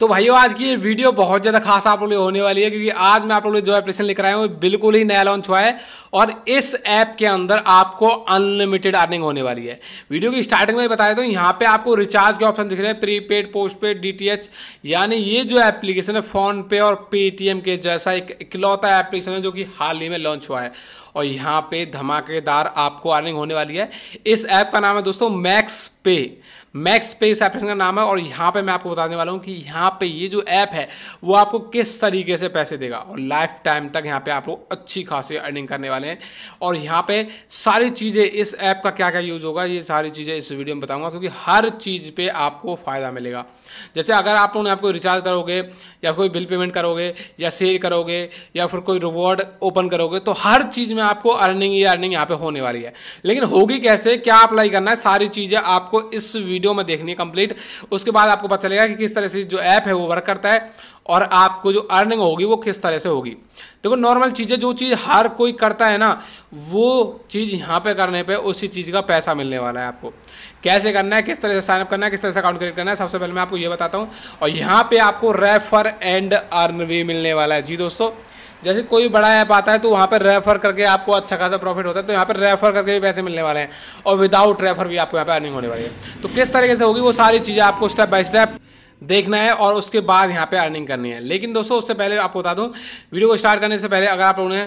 तो भाइयों आज की ये वीडियो बहुत ज़्यादा खास आप लोगों होने वाली है क्योंकि आज मैं आप लोगों जो एप्लीकेशन लेकर आया हूँ बिल्कुल ही नया लॉन्च हुआ है और इस ऐप के अंदर आपको अनलिमिटेड अर्निंग होने वाली है वीडियो की स्टार्टिंग में बताया तो यहाँ पे आपको रिचार्ज के ऑप्शन दिख रहे हैं प्रीपेड पोस्टपेड डीटीएच यानी ये जो एप्लीकेशन है फ़ोनपे और पेटीएम के जैसा एक इकलौता एप्लीकेशन है जो कि हाल ही में लॉन्च हुआ है और यहाँ पे धमाकेदार आपको अर्निंग होने वाली है इस ऐप का नाम है दोस्तों मैक्स पे मैक्स पे इस एप्लीकेशन का नाम है और यहाँ पे मैं आपको बताने वाला हूँ कि यहाँ पे ये जो ऐप है वो आपको किस तरीके से पैसे देगा और लाइफ टाइम तक यहाँ पे आप लोग अच्छी खासी अर्निंग करने वाले हैं और यहाँ पे सारी चीज़ें इस ऐप का क्या क्या यूज़ होगा ये सारी चीज़ें इस वीडियो में बताऊँगा क्योंकि हर चीज़ पर आपको फ़ायदा मिलेगा जैसे अगर आप ने आपको रिचार्ज करोगे या कोई बिल पेमेंट करोगे या शेयर करोगे या फिर कोई रिवॉर्ड ओपन करोगे तो हर चीज़ में आपको अर्निंग या अर्निंग यहाँ पे होने वाली है लेकिन होगी कैसे क्या अप्लाई करना है सारी चीज़ें आपको इस वीडियो वीडियो में देखनी है कंप्लीट उसके बाद आपको पता चलेगा कि किस तरह से जो ऐप है वो वर्क करता है और आपको जो अर्निंग होगी वो किस तरह से होगी देखो नॉर्मल चीज़ें जो चीज़ हर कोई करता है ना वो चीज़ यहाँ पे करने पे उसी चीज़ का पैसा मिलने वाला है आपको कैसे करना है किस तरह से साइनअप करना है किस तरह से अकाउंट क्रिएट करना है सबसे पहले मैं आपको ये बताता हूँ और यहाँ पर आपको रेफर एंड अर्न भी मिलने वाला है जी दोस्तों जैसे कोई बड़ा ऐप आता है तो वहाँ पर रेफ़र करके आपको अच्छा खासा प्रॉफिट होता है तो यहाँ पर रेफ़र करके भी पैसे मिलने वाले हैं और विदाउट रेफ़र भी आपको यहाँ पर अर्निंग होने वाली है तो किस तरीके से होगी वो सारी चीज़ें आपको स्टेप बाय स्टेप देखना है और उसके बाद यहाँ पे अर्निंग करनी है लेकिन दोस्तों उससे पहले आपको बता दूँ वीडियो को स्टार्ट करने से पहले अगर आप लोगों ने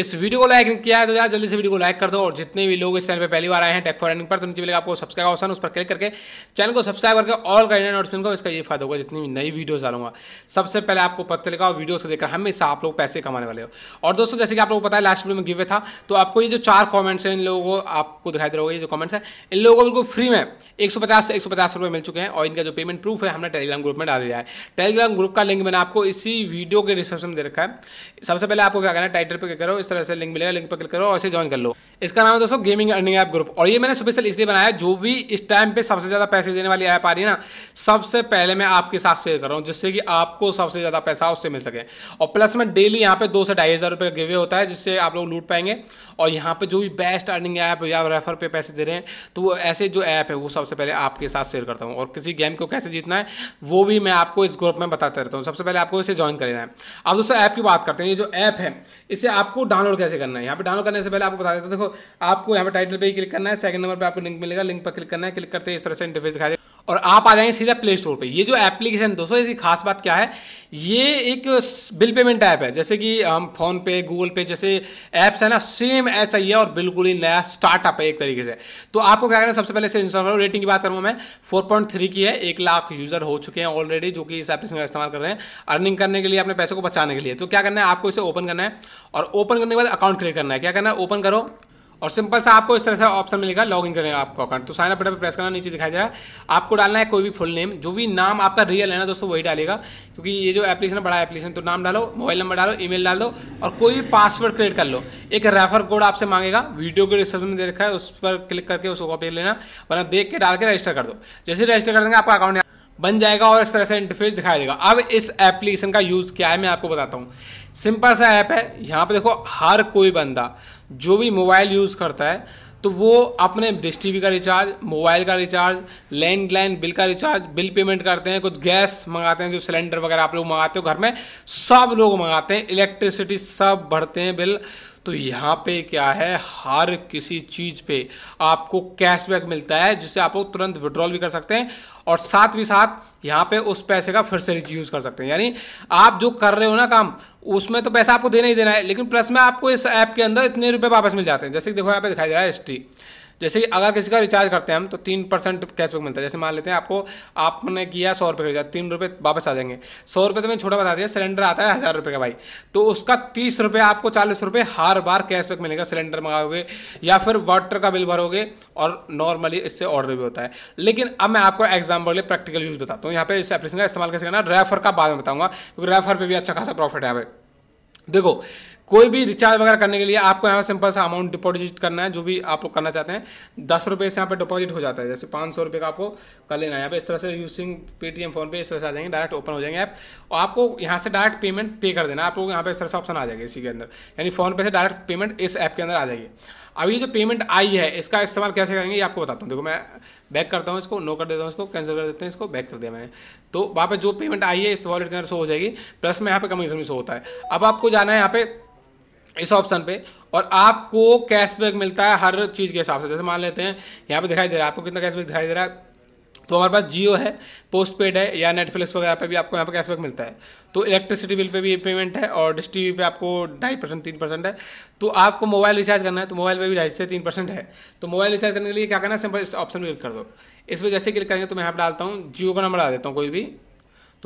इस वीडियो को लाइक किया है तो यार जल्दी से वीडियो को लाइक कर दो और जितने भी लोग इस चैनल पर पहली बार आए हैं टेक फॉर अर्निंग पर तो नीचे मिलेगा आपको सब्सक्राइब ऑप्शन उस पर क्लिक करके चैनल को सब्सक्राइब करके ऑल का नोटिफिकेशन को इसका ये फायदा होगा जितनी भी नई वीडियोज डालूंगा सबसे पहले आपको पता चलेगा और वीडियो को देखकर हमेशा आप लोग पैसे कमाने वाले हो और दोस्तों जैसे कि आप लोग पता है लास्ट वीडियो में गिवे था तो आपको ये जो चार कॉमेंट्स हैं इन लोगों को आपको दिखाई दे रहा होगा ये जो कॉमेंट्स हैं इन लोगों को बिल्कुल फ्री में 150 से 150 रुपये मिल चुके हैं और इनका जो पेमेंट प्रूफ है हमने टेलीग्राम ग्रुप में डाल दिया है टेलीग्राम ग्रुप का लिंक मैंने आपको इसी वीडियो के डिस्क्रिप्शन में दे रखा है सबसे पहले आपको क्या करना है टाइटल पर क्लिक करो इस तरह से लिंक मिलेगा लिंक पर क्लिक करो और इसे ज्वाइन कर लो इसका नाम है दोस्तों गेमिंग अर्निंग ऐप ग्रुप और ये मैंने स्पेशल इसलिए बनाया जो भी इस टाइम पर सबसे ज़्यादा पैसे देने वाली ऐप आ रही है ना सबसे पहले मैं आपके साथ शेयर कर रहा हूँ जिससे कि आपको सबसे ज़्यादा पैसा उससे मिल सके और प्लस में डेली यहाँ पे दो से ढाई हज़ार रुपये का गिवे होता है जिससे आप लोग लूट पाएंगे और यहाँ पे जो भी बेस्ट अर्निंग ऐप या रेफर पे पैसे दे रहे हैं तो वो ऐसे जो ऐप है वो सब सबसे पहले आपके साथ शेयर करता हूँ और किसी गेम को कैसे जीतना है वो भी मैं आपको इस ग्रुप में बताते रहता हूँ सबसे पहले आपको इसे ज्वाइन कर लेना है अब दोस्तों ऐप की बात करते हैं ये जो ऐप है इसे आपको डाउनलोड कैसे करना है यहाँ पर डाउनलोड करने से पहले आपको बता देता हूँ देखो आपको यहाँ पर टाइटल पर ही क्लिक करना है सेकंड नंबर पर आपको लिंक मिलेगा लिंक पर क्लिक करना है क्लिक करते ही इस तरह से इंटरफेस दिखा और आप आ जाएंगे सीधा प्ले स्टोर पर ये जो एप्लीकेशन दोस्तों इसकी खास बात क्या है ये एक बिल पेमेंट ऐप है जैसे कि हम फोन पे गूगल पे जैसे ऐप्स है ना सेम ऐसा ही है और बिल्कुल ही नया स्टार्टअप है एक तरीके से तो आपको क्या करना है सबसे पहले इसे इंस्टॉल करो रेटिंग की बात करूँ मैं फोर पॉइंट थ्री की है एक लाख यूज़र हो चुके हैं ऑलरेडी जो कि इस एप्लीकेशन का इस्तेमाल कर रहे हैं अर्निंग करने के लिए अपने पैसे को बचाने के लिए तो क्या करना है आपको इसे ओपन करना है और ओपन करने के बाद अकाउंट क्रिएट करना है क्या करना है ओपन करो और सिंपल सा आपको इस तरह से ऑप्शन मिलेगा लॉग इन करेगा आपका अकाउंट तो साइन अप बटन पर प्रेस करना नीचे दिखाई दे रहा है आपको डालना है कोई भी फुल नेम जो भी नाम आपका रियल है ना दोस्तों वही डालेगा क्योंकि ये जो एप्लीकेशन है बड़ा एप्लीकेशन तो नाम डालो मोबाइल नंबर डालो ईमेल डाल दो और कोई भी पासवर्ड क्रिएट कर लो एक रेफर कोड आपसे मांगेगा वीडियो के डिस्क्रिप्शन में दे रखा है उस पर क्लिक करके उसको कॉपी लेना वरना देख के डाल के रजिस्टर कर दो जैसे रजिस्टर कर देंगे आपका अकाउंट बन जाएगा और इस तरह से इंटरफेस दिखाई देगा अब इस एप्लीकेशन का यूज़ क्या है मैं आपको बताता हूँ सिंपल सा ऐप है यहाँ पे देखो हर कोई बंदा जो भी मोबाइल यूज़ करता है तो वो अपने डिश टी का रिचार्ज मोबाइल का रिचार्ज लैंडलाइन बिल का रिचार्ज बिल पेमेंट करते हैं कुछ गैस मंगाते हैं जो सिलेंडर वगैरह आप लोग मंगाते हो घर में सब लोग मंगाते हैं इलेक्ट्रिसिटी सब भरते हैं बिल तो यहाँ पे क्या है हर किसी चीज़ पे आपको कैशबैक मिलता है जिससे आप लोग तुरंत विड्रॉल भी कर सकते हैं और साथ ही साथ यहाँ पे उस पैसे का फिर से यूज़ कर सकते हैं यानी आप जो कर रहे हो ना काम उसमें तो पैसा आपको देना ही देना है लेकिन प्लस में आपको इस ऐप के अंदर इतने रुपये वापस मिल जाते हैं जैसे कि देखो यहाँ पे दिखाई दे रहा है एस जैसे कि अगर किसी का रिचार्ज करते हैं हम तो तीन परसेंट कैशबैक मिलता है जैसे मान लेते हैं आपको आपने किया सौ रुपये रिचार्ज तीन रुपये वापस आ जाएंगे सौ रुपये तो मैंने छोटा बता दिया सिलेंडर आता है हज़ार रुपये का भाई तो उसका तीस रुपये आपको चालीस रुपये हर बार कैशबैक मिलेगा सिलेंडर मंगाओगे या फिर वाटर का बिल भरोगे और नॉर्मली इससे ऑर्डर भी होता है लेकिन अब मैं आपको एग्जाम्पल लिए प्रैक्टिकल यूज़ बताता हूँ यहाँ पे इस एप्लीकेशन का इस्तेमाल कैसे करना रेफर का बाद में बताऊँगा क्योंकि रेफर पर भी अच्छा खासा प्रॉफिट है भाई देखो कोई भी रिचार्ज वगैरह करने के लिए आपको यहाँ सिंपल सा अमाउंट डिपॉजिट करना है जो भी आप लोग करना चाहते हैं दस रुपये से यहाँ पे डिपॉजिट हो जाता है जैसे पाँच सौ रुपये का आपको कर लेना है यहाँ पे इस तरह से यूसिंग पेटीएम पे इस तरह से आ जाएंगे डायरेक्ट ओपन हो जाएंगे ऐप और आपको यहाँ से डायरेक्ट पेमेंट पे कर देना आप लोग यहाँ पे इस तरह से ऑप्शन आ जाएगा इसी के अंदर यानी फ़ोनपे से डायरेक्ट पेमेंट इस ऐप के अंदर आ जाएगी अब ये जो पेमेंट आई है इसका इस्तेमाल कैसे करेंगे ये आपको बताता हूँ देखो मैं बैक करता हूँ इसको नो कर देता हूँ इसको कैंसिल कर देते हैं इसको बैक कर दिया मैंने तो वहाँ पे जो पेमेंट आई है इस वॉलेट के अंदर शो हो जाएगी प्लस में यहाँ पे कमीशन भी शो होता है अब आपको जाना है यहाँ पे इस ऑप्शन पे और आपको कैशबैक मिलता है हर चीज़ के हिसाब से जैसे मान लेते हैं यहाँ पे दिखाई दे रहा है आपको कितना कैशबैक दिखाई दे रहा है तो हमारे पास जियो है पोस्ट पेड है या नेटफ्लिक्स वगैरह पे भी आपको यहाँ पे कैशबैक मिलता है तो इलेक्ट्रिसिटी बिल पे भी पेमेंट है और डिश टी पे आपको ढाई परसेंट तीन परसेंट है तो आपको मोबाइल रिचार्ज करना है तो मोबाइल पे भी ढाई से तीन परसेंट है तो मोबाइल रिचार्ज करने के लिए क्या करना है सिंपल इस ऑप्शन पर क्लिक कर दो इस पर जैसे क्लिक करेंगे तो मैं यहाँ पर डालता हूँ जियो का नंबर डाल देता हूँ कोई भी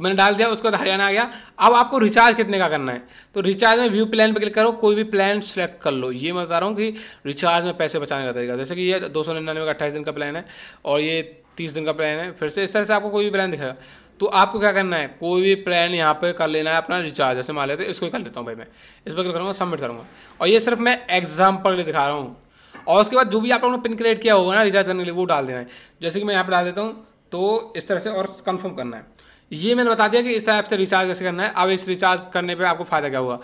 तो मैंने डाल दिया उसके बाद हरियाणा आ गया अब आपको रिचार्ज कितने का करना है तो रिचार्ज में व्यू प्लान पर क्लिक करो कोई भी प्लान सेलेक्ट कर लो ये मैं बता रहा हूँ कि रिचार्ज में पैसे बचाने का तरीका जैसे कि ये दो सौ निन्यानवे का अट्ठाईस दिन का प्लान है और ये तीस दिन का प्लान है फिर से इस तरह से आपको कोई भी प्लान दिखाया तो आपको क्या करना है कोई भी प्लान यहाँ पर कर लेना है अपना रिचार्ज जैसे मान लेते हैं इसको ही कर लेता हूँ भाई मैं इस पर क्लिक करूँगा सबमिट करूँगा और ये सिर्फ मैं एग्जाम्पल के लिए दिखा रहा हूँ और उसके बाद जो भी आप लोगों ने पिन क्रिएट किया होगा ना रिचार्ज करने के लिए वो डाल देना है जैसे कि मैं यहाँ पर डाल देता हूँ तो इस तरह से और कन्फर्म करना है ये मैंने बता दिया कि इस ऐप से रिचार्ज कैसे करना है अब इस रिचार्ज करने पे आपको फ़ायदा क्या हुआ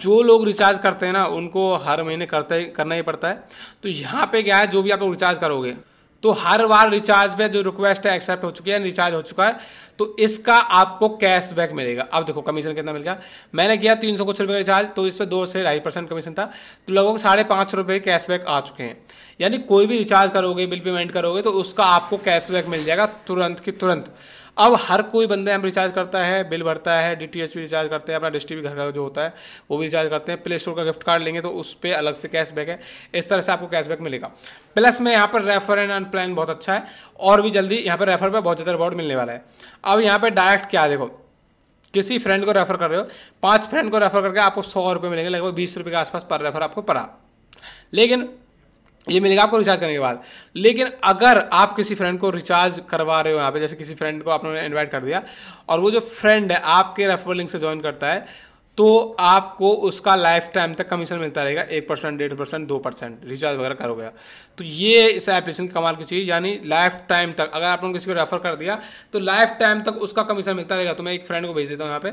जो लोग रिचार्ज करते हैं ना उनको हर महीने करते करना ही पड़ता है तो यहाँ पे क्या है जो भी आप लोग रिचार्ज करोगे तो हर बार रिचार्ज पे जो रिक्वेस्ट है एक्सेप्ट हो चुकी है रिचार्ज हो चुका है तो इसका आपको कैशबैक मिलेगा अब देखो कमीशन कितना मिल गया मैंने किया तीन सौ कुछ रुपये का रिचार्ज तो इस पर दो से ढाई परसेंट कमीशन था तो लगभग साढ़े पाँच सौ रुपये कैशबैक आ चुके हैं यानी कोई भी रिचार्ज करोगे बिल पेमेंट करोगे तो उसका आपको कैशबैक मिल जाएगा तुरंत की तुरंत अब हर कोई बंदा हम रिचार्ज करता है बिल भरता है डी टी एच भी रिचार्ज करते हैं अपना डिश घर का जो होता है वो भी रिचार्ज करते हैं प्ले स्टोर का गिफ्ट कार्ड लेंगे तो उस पर अलग से कैशबैक है इस तरह से आपको कैशबैक मिलेगा प्लस में यहाँ पर रेफर एंड एंड प्लान बहुत अच्छा है और भी जल्दी यहाँ पर रेफर पर बहुत ज़्यादा रिवॉर्ड मिलने वाला है अब यहाँ पर डायरेक्ट क्या देखो किसी फ्रेंड को रेफर कर रहे हो पाँच फ्रेंड को रेफर करके आपको सौ रुपये मिलेंगे लगभग बीस रुपये के आसपास पर रेफर आपको पड़ा लेकिन ये मिलेगा आपको रिचार्ज करने के बाद लेकिन अगर आप किसी फ्रेंड को रिचार्ज करवा रहे हो यहाँ पे जैसे किसी फ्रेंड को आपने इनवाइट कर दिया और वो जो फ्रेंड है आपके रेफरल लिंक से ज्वाइन करता है तो आपको उसका लाइफ टाइम तक कमीशन मिलता रहेगा एक परसेंट डेढ़ परसेंट दो परसेंट रिचार्ज वगैरह करोगे तो ये इस एप्लीकेशन की कमाल की चीज़ यानी लाइफ टाइम तक अगर आपने किसी को रेफर कर दिया तो लाइफ टाइम तक उसका कमीशन मिलता रहेगा तो मैं एक फ्रेंड को भेज देता हूँ यहाँ पे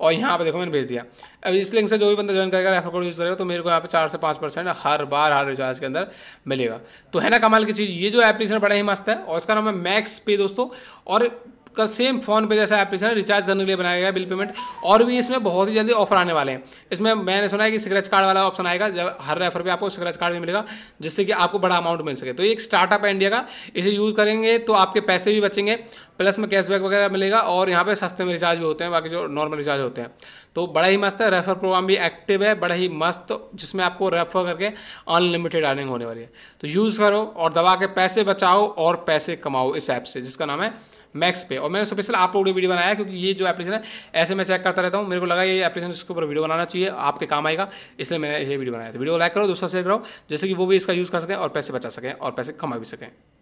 और यहाँ पर देखो मैंने भेज दिया अब इस लिंक से जो भी बंदा ज्वाइन करेगा रेफर कोड यूज़ करेगा तो मेरे को यहाँ पे चार से पाँच परसेंट हर बार हर रिचार्ज के अंदर मिलेगा तो है ना कमाल की चीज़ ये जो एप्लीकेशन बड़ा ही मस्त है और इसका नाम है मैक्स पे दोस्तों और का सेम फोन पे जैसा एप्लीकेशन रिचार्ज करने के लिए बनाया गया बिल पेमेंट और भी इसमें बहुत ही जल्दी ऑफर आने वाले हैं इसमें मैंने सुना है कि स्क्रैच कार्ड वाला ऑप्शन आएगा जब हर रेफर पे आपको स्क्रैच कार्ड भी मिलेगा जिससे कि आपको बड़ा अमाउंट मिल सके तो ये एक स्टार्टअप है इंडिया का इसे यूज़ करेंगे तो आपके पैसे भी बचेंगे प्लस में कैशबैक वगैरह मिलेगा और यहाँ पर सस्ते में रिचार्ज भी होते हैं बाकी जो नॉर्मल रिचार्ज होते हैं तो बड़ा ही मस्त है रेफर प्रोग्राम भी एक्टिव है बड़ा ही मस्त जिसमें आपको रेफर करके अनलिमिटेड अर्निंग होने वाली है तो यूज़ करो और दबा के पैसे बचाओ और पैसे कमाओ इस ऐप से जिसका नाम है मैक्स पे और मैंने स्पेशल आप लोगों ने वीडियो बनाया क्योंकि ये जो एप्लीकेशन है ऐसे मैं चेक करता रहता हूँ मेरे को लगा ये एप्लीकेशन इसके ऊपर वीडियो बनाना चाहिए आपके काम आएगा इसलिए मैंने ये वीडियो बनाया था वीडियो लाइक करो दूसरा शेयर करो जैसे कि वो भी इसका यूज़ कर सकें और पैसे बचा सकें और पैसे कमा भी सकें